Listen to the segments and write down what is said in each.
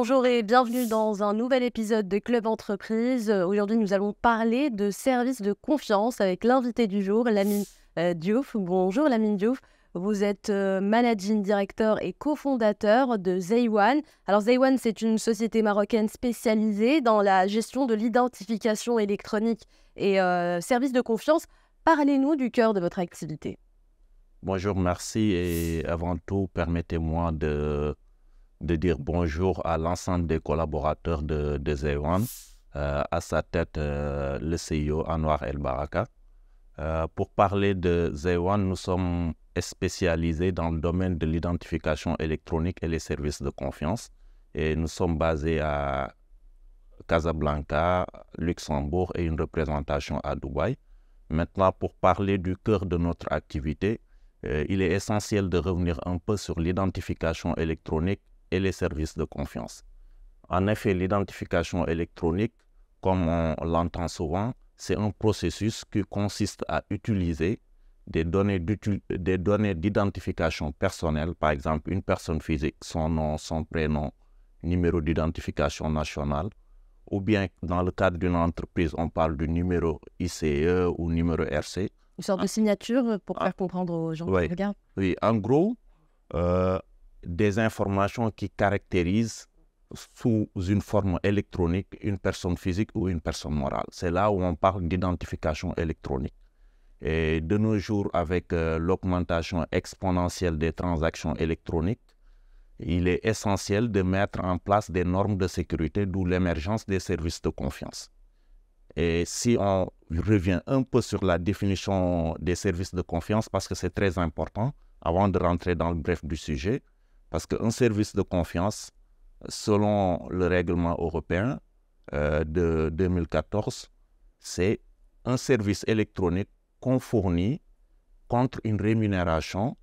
Bonjour et bienvenue dans un nouvel épisode de Club Entreprise. Euh, aujourd'hui, nous allons parler de services de confiance avec l'invité du jour, Lamine euh, Diouf. Bonjour Lamine Diouf. Vous êtes euh, managing director et cofondateur de Zaywan. Alors Zaywan, c'est une société marocaine spécialisée dans la gestion de l'identification électronique et services de confiance. Parlez-nous du cœur de votre activité. Bonjour, merci et avant tout, permettez-moi de de dire bonjour à l'ensemble des collaborateurs de, Zewan, euh, à sa tête euh, le CEO Anwar El Baraka. Euh, pour parler de Zewan, nous sommes spécialisés dans le domaine de l'identification électronique et les services de confiance. Et nous sommes basés à Casablanca, Luxembourg et une représentation à Dubaï. Maintenant, pour parler du cœur de notre activité, il est essentiel de revenir un peu sur l'identification électronique et les services de confiance. En effet, l'identification électronique, comme on l'entend souvent, c'est un processus qui consiste à utiliser des données d'identification personnelle, par exemple une personne physique, son nom, son prénom, numéro d'identification nationale, ou bien dans le cadre d'une entreprise, on parle du numéro ICE ou numéro RC. Une sorte de signature pour ah. faire comprendre aux gens oui, regardent. Oui, en gros, euh, des informations qui caractérisent sous une forme électronique une personne physique ou une personne morale. C'est là où on parle d'identification électronique. Et de nos jours, avec euh, l'augmentation exponentielle des transactions électroniques, il est essentiel de mettre en place des normes de sécurité, d'où l'émergence des services de confiance. Et si on revient un peu sur la définition des services de confiance, parce que c'est très important, avant de rentrer dans le bref du sujet, parce qu'un service de confiance, selon le règlement européen euh, de 2014, c'est un service électronique qu'on fournit contre une rémunération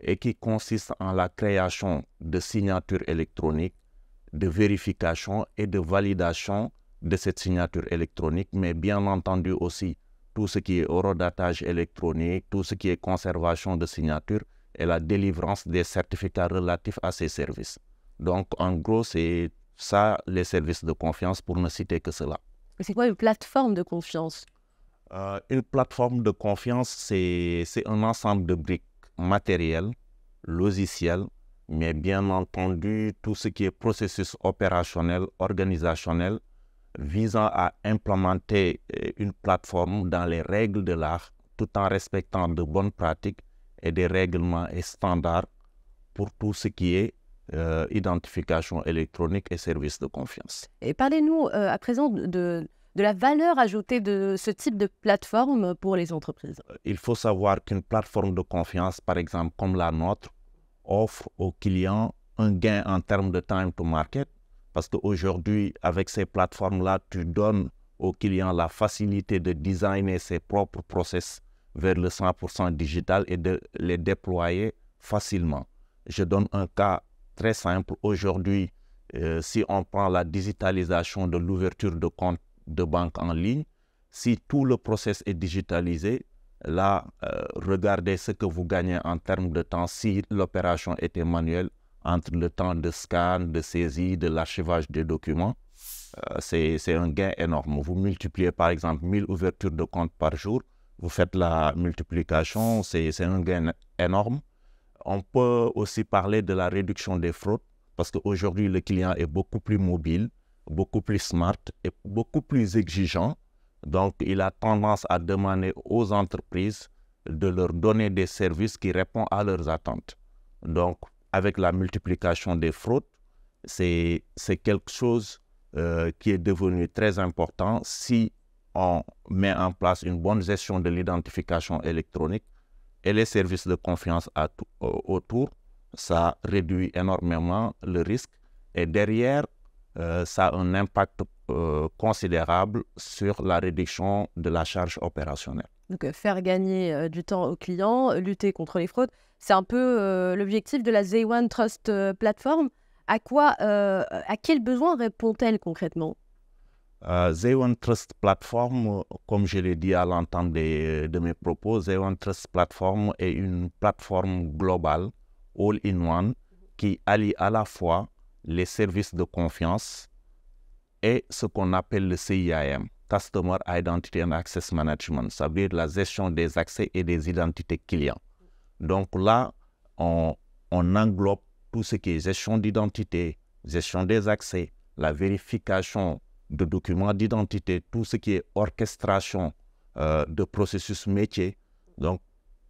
et qui consiste en la création de signatures électroniques, de vérification et de validation de cette signature électronique, mais bien entendu aussi tout ce qui est horodatage électronique, tout ce qui est conservation de signatures, et la délivrance des certificats relatifs à ces services. Donc, en gros, c'est ça les services de confiance pour ne citer que cela. C'est quoi une plateforme de confiance euh, Une plateforme de confiance, c'est un ensemble de briques matérielles, logicielles, mais bien entendu tout ce qui est processus opérationnel, organisationnel, visant à implémenter euh, une plateforme dans les règles de l'art tout en respectant de bonnes pratiques et des règlements et standards pour tout ce qui est euh, identification électronique et services de confiance. Et parlez-nous euh, à présent de, de la valeur ajoutée de ce type de plateforme pour les entreprises. Euh, il faut savoir qu'une plateforme de confiance, par exemple comme la nôtre, offre aux clients un gain en termes de time to market, parce qu'aujourd'hui, avec ces plateformes-là, tu donnes aux clients la facilité de designer ses propres process vers le 100% digital et de les déployer facilement. Je donne un cas très simple. Aujourd'hui, euh, si on prend la digitalisation de l'ouverture de compte de banque en ligne, si tout le process est digitalisé, là, euh, regardez ce que vous gagnez en termes de temps si l'opération était manuelle, entre le temps de scan, de saisie, de l'archivage des documents. Euh, c'est un gain énorme. Vous multipliez par exemple 1000 ouvertures de compte par jour, vous faites la multiplication, c'est un gain énorme. On peut aussi parler de la réduction des fraudes parce qu'aujourd'hui, le client est beaucoup plus mobile, beaucoup plus smart et beaucoup plus exigeant. Donc, il a tendance à demander aux entreprises de leur donner des services qui répondent à leurs attentes. Donc, avec la multiplication des fraudes, c'est quelque chose euh, qui est devenu très important si on met en place une bonne gestion de l'identification électronique et les services de confiance autour, ça réduit énormément le risque. Et derrière, euh, ça a un impact euh, considérable sur la réduction de la charge opérationnelle. Donc, euh, faire gagner du temps aux clients, lutter contre les fraudes, c'est un peu l'objectif de la Z1 Trust Platform. À quoi, à quel besoin répond-elle concrètement Z1 euh, Trust Platform, comme je l'ai dit à l'entente de, mes propos, Z1 Trust Platform est une plateforme globale, all-in-one, qui allie à la fois les services de confiance et ce qu'on appelle le CIAM, Customer Identity and Access Management, cest à dire la gestion des accès et des identités clients. Donc là, on, on englobe tout ce qui est gestion d'identité, gestion des accès, la vérification de documents d'identité, tout ce qui est orchestration euh, de processus métier. Donc,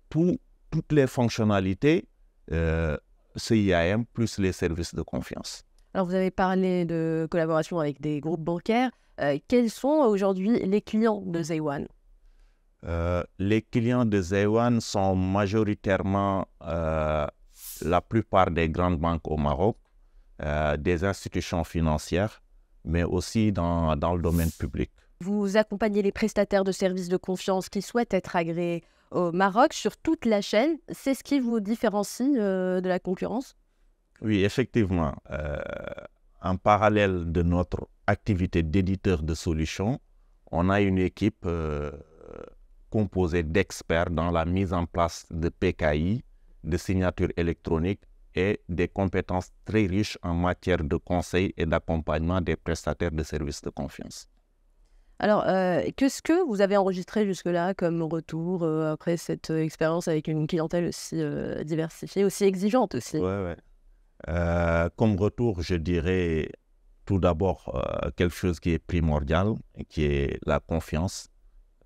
toutes les fonctionnalités euh, CIAM plus les services de confiance. Alors, vous avez parlé de collaboration avec des groupes bancaires. Euh, quels sont aujourd'hui les clients de Zaywan Les clients de Zaywan sont majoritairement la plupart des grandes banques au Maroc, des institutions financières, mais aussi dans, dans le domaine public. Vous accompagnez les prestataires de services de confiance qui souhaitent être agréés au Maroc sur toute la chaîne. C'est ce qui vous différencie euh, de la concurrence Oui, effectivement. Euh, en parallèle de notre activité d'éditeur de solutions, on a une équipe euh, composée d'experts dans la mise en place de PKI, de signatures électroniques et des compétences très riches en matière de conseil et d'accompagnement des prestataires de services de confiance. Alors, euh, qu'est-ce que vous avez enregistré jusque-là comme retour euh, après cette euh, expérience avec une clientèle aussi diversifiée, aussi exigeante aussi oui. Comme retour, je dirais tout d'abord quelque chose qui est primordial, qui est la confiance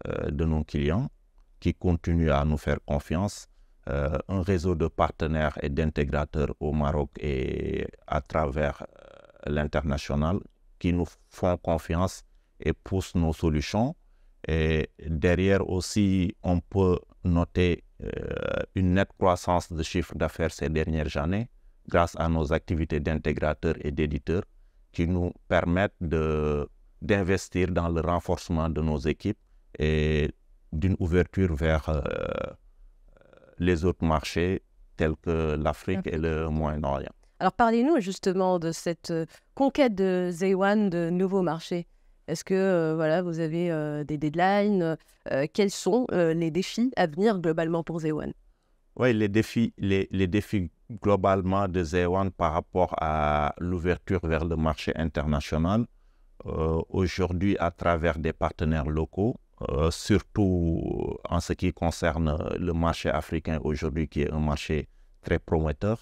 de nos clients, qui continuent à nous faire confiance euh, un réseau de partenaires et d'intégrateurs au Maroc et à travers euh, l'international qui nous font confiance et poussent nos solutions. Et derrière aussi, on peut noter euh, une nette croissance de chiffre d'affaires ces dernières années grâce à nos activités d'intégrateurs et d'éditeurs qui nous permettent d'investir dans le renforcement de nos équipes et d'une ouverture vers les autres marchés tels que l'Afrique et le Moyen-Orient. Alors parlez-nous justement de cette euh, conquête de Zewan, de nouveaux marchés. Est-ce que euh, voilà, vous avez euh, des deadlines Quels sont les défis à venir globalement pour Zewan Oui, les défis, les, les défis globalement de Zewan par rapport à l'ouverture vers le marché international, aujourd'hui à travers des partenaires locaux, euh, surtout euh, en ce qui concerne euh, le marché africain aujourd'hui, qui est un marché très prometteur,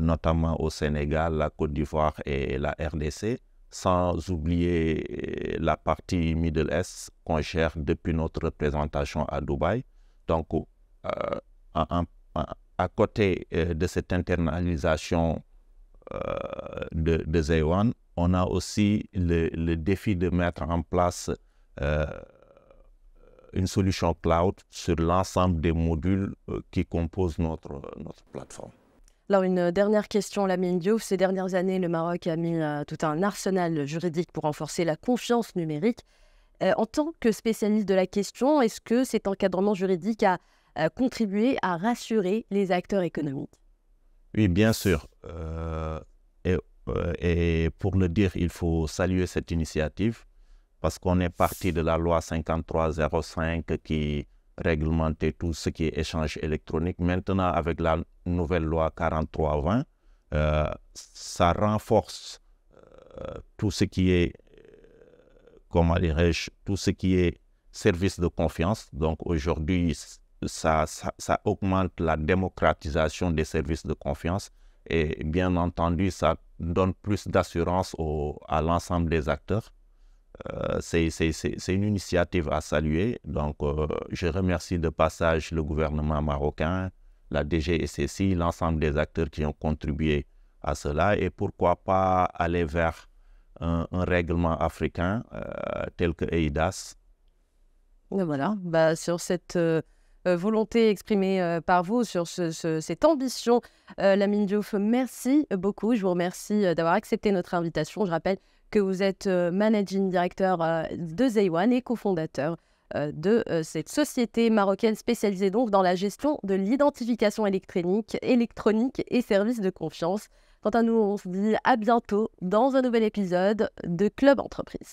notamment au Sénégal, la Côte d'Ivoire et la RDC, sans oublier la partie Middle East qu'on gère depuis notre représentation à Dubaï. Donc, à, côté de cette internalisation de, de on a aussi le, défi de mettre en place une solution cloud sur l'ensemble des modules euh, qui composent notre, euh, notre plateforme. Alors une euh, dernière question, Lamine Diouf. Ces dernières années, le Maroc a mis tout un arsenal juridique pour renforcer la confiance numérique. en tant que spécialiste de la question, est-ce que cet encadrement juridique a, contribué à rassurer les acteurs économiques Oui, bien sûr. et, pour le dire, il faut saluer cette initiative parce qu'on est parti de la loi 5305 qui réglementait tout ce qui est échange électronique. Maintenant, avec la nouvelle loi 4320, euh, ça renforce euh, tout ce qui est, comment dirais-je, tout ce qui est service de confiance. Donc aujourd'hui, ça, ça, ça, augmente la démocratisation des services de confiance et bien entendu, ça donne plus d'assurance à l'ensemble des acteurs. Euh, c'est une initiative à saluer. Donc, euh, je remercie de passage le gouvernement marocain, la DGSSI, l'ensemble des acteurs qui ont contribué à cela et pourquoi pas aller vers un, règlement africain euh, tel que EIDAS. Voilà, bah, sur cette volonté exprimée par vous sur cette ambition. Lamine Diouf, merci beaucoup. Je vous remercie d'avoir accepté notre invitation. Je rappelle vous êtes euh, managing director euh, de Zaywan et cofondateur euh, de cette société marocaine spécialisée donc dans la gestion de l'identification électronique, électronique et services de confiance. Quant à nous, on se dit à bientôt dans un nouvel épisode de Club Entreprise.